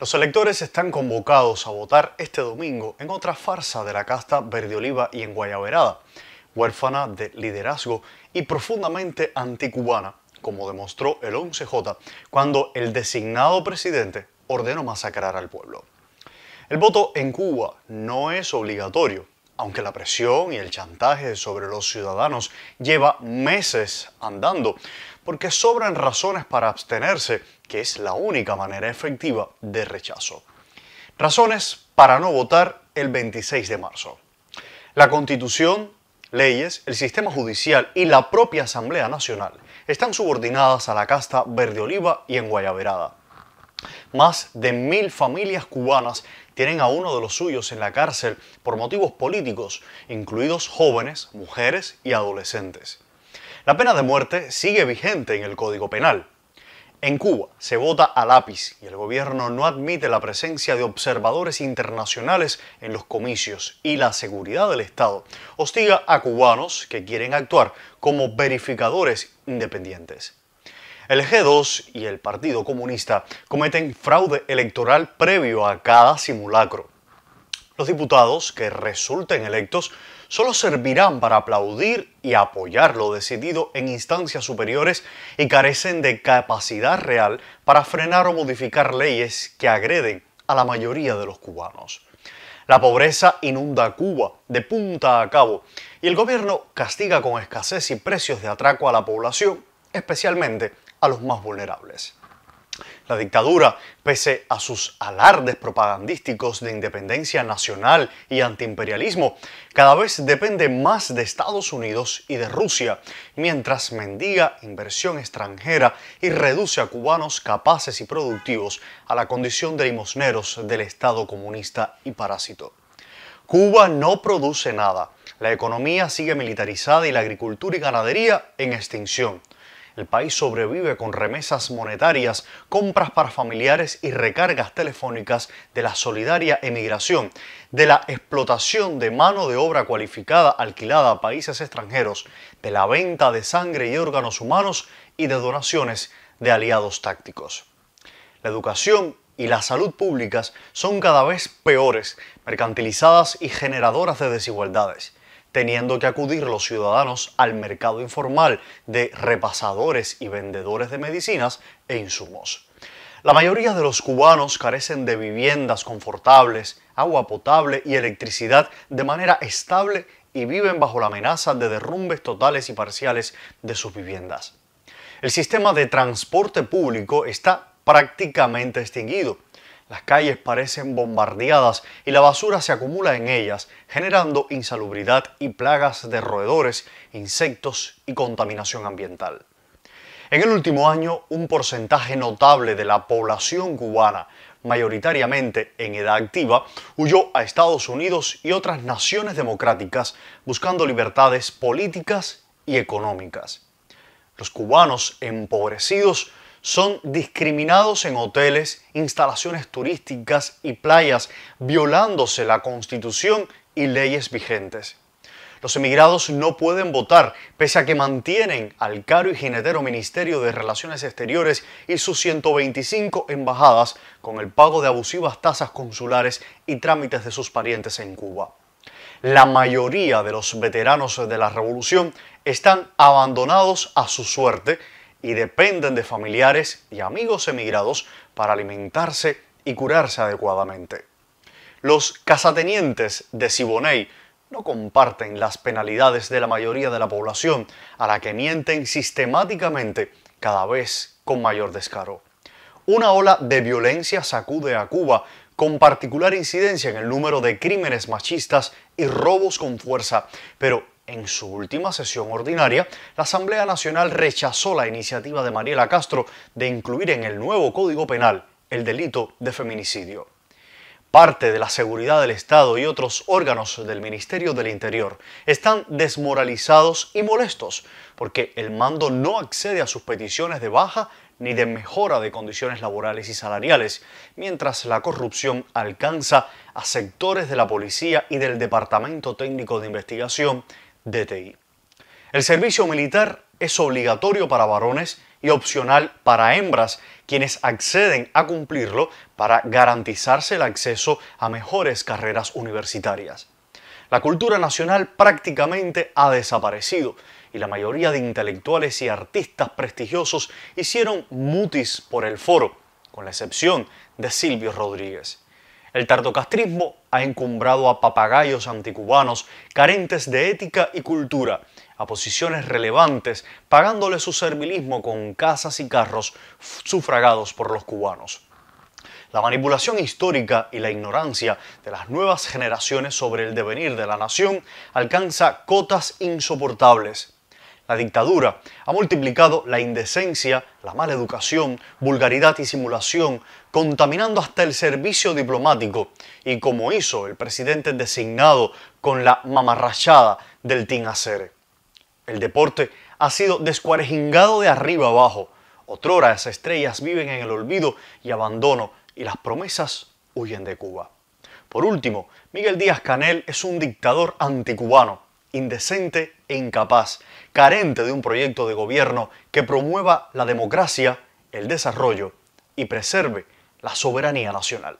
Los electores están convocados a votar este domingo en otra farsa de la casta verde oliva y en Guayaberada, huérfana de liderazgo y profundamente anticubana, como demostró el 11J cuando el designado presidente ordenó masacrar al pueblo. El voto en Cuba no es obligatorio, aunque la presión y el chantaje sobre los ciudadanos lleva meses andando, porque sobran razones para abstenerse, que es la única manera efectiva de rechazo. Razones para no votar el 26 de marzo. La Constitución, leyes, el sistema judicial y la propia Asamblea Nacional están subordinadas a la casta verde oliva y en Guayaverada. Más de mil familias cubanas tienen a uno de los suyos en la cárcel por motivos políticos, incluidos jóvenes, mujeres y adolescentes. La pena de muerte sigue vigente en el Código Penal. En Cuba se vota a lápiz y el gobierno no admite la presencia de observadores internacionales en los comicios y la seguridad del Estado hostiga a cubanos que quieren actuar como verificadores independientes. El G2 y el Partido Comunista cometen fraude electoral previo a cada simulacro. Los diputados que resulten electos solo servirán para aplaudir y apoyar lo decidido en instancias superiores y carecen de capacidad real para frenar o modificar leyes que agreden a la mayoría de los cubanos. La pobreza inunda Cuba de punta a cabo y el gobierno castiga con escasez y precios de atraco a la población, especialmente a los más vulnerables. La dictadura, pese a sus alardes propagandísticos de independencia nacional y antiimperialismo, cada vez depende más de Estados Unidos y de Rusia, mientras mendiga inversión extranjera y reduce a cubanos capaces y productivos a la condición de limosneros del Estado comunista y parásito. Cuba no produce nada. La economía sigue militarizada y la agricultura y ganadería en extinción. El país sobrevive con remesas monetarias, compras para familiares y recargas telefónicas de la solidaria emigración, de la explotación de mano de obra cualificada alquilada a países extranjeros, de la venta de sangre y órganos humanos y de donaciones de aliados tácticos. La educación y la salud públicas son cada vez peores, mercantilizadas y generadoras de desigualdades teniendo que acudir los ciudadanos al mercado informal de repasadores y vendedores de medicinas e insumos. La mayoría de los cubanos carecen de viviendas confortables, agua potable y electricidad de manera estable y viven bajo la amenaza de derrumbes totales y parciales de sus viviendas. El sistema de transporte público está prácticamente extinguido las calles parecen bombardeadas y la basura se acumula en ellas, generando insalubridad y plagas de roedores, insectos y contaminación ambiental. En el último año, un porcentaje notable de la población cubana, mayoritariamente en edad activa, huyó a Estados Unidos y otras naciones democráticas buscando libertades políticas y económicas. Los cubanos empobrecidos son discriminados en hoteles, instalaciones turísticas y playas, violándose la constitución y leyes vigentes. Los emigrados no pueden votar, pese a que mantienen al caro y jinetero Ministerio de Relaciones Exteriores y sus 125 embajadas con el pago de abusivas tasas consulares y trámites de sus parientes en Cuba. La mayoría de los veteranos de la revolución están abandonados a su suerte y dependen de familiares y amigos emigrados para alimentarse y curarse adecuadamente. Los casatenientes de Siboney no comparten las penalidades de la mayoría de la población a la que mienten sistemáticamente cada vez con mayor descaro. Una ola de violencia sacude a Cuba con particular incidencia en el número de crímenes machistas y robos con fuerza, pero en su última sesión ordinaria, la Asamblea Nacional rechazó la iniciativa de Mariela Castro de incluir en el nuevo Código Penal el delito de feminicidio. Parte de la seguridad del Estado y otros órganos del Ministerio del Interior están desmoralizados y molestos porque el mando no accede a sus peticiones de baja ni de mejora de condiciones laborales y salariales, mientras la corrupción alcanza a sectores de la policía y del Departamento Técnico de Investigación DTI. El servicio militar es obligatorio para varones y opcional para hembras, quienes acceden a cumplirlo para garantizarse el acceso a mejores carreras universitarias. La cultura nacional prácticamente ha desaparecido y la mayoría de intelectuales y artistas prestigiosos hicieron mutis por el foro, con la excepción de Silvio Rodríguez. El tardocastrismo ha encumbrado a papagayos anticubanos carentes de ética y cultura a posiciones relevantes, pagándole su servilismo con casas y carros sufragados por los cubanos. La manipulación histórica y la ignorancia de las nuevas generaciones sobre el devenir de la nación alcanza cotas insoportables. La dictadura ha multiplicado la indecencia, la mala educación, vulgaridad y simulación, contaminando hasta el servicio diplomático. Y como hizo el presidente designado con la mamarrachada del Tinacere. El deporte ha sido descuarejingado de arriba abajo. Otrora las estrellas viven en el olvido y abandono y las promesas huyen de Cuba. Por último, Miguel Díaz Canel es un dictador anticubano indecente e incapaz, carente de un proyecto de gobierno que promueva la democracia, el desarrollo y preserve la soberanía nacional.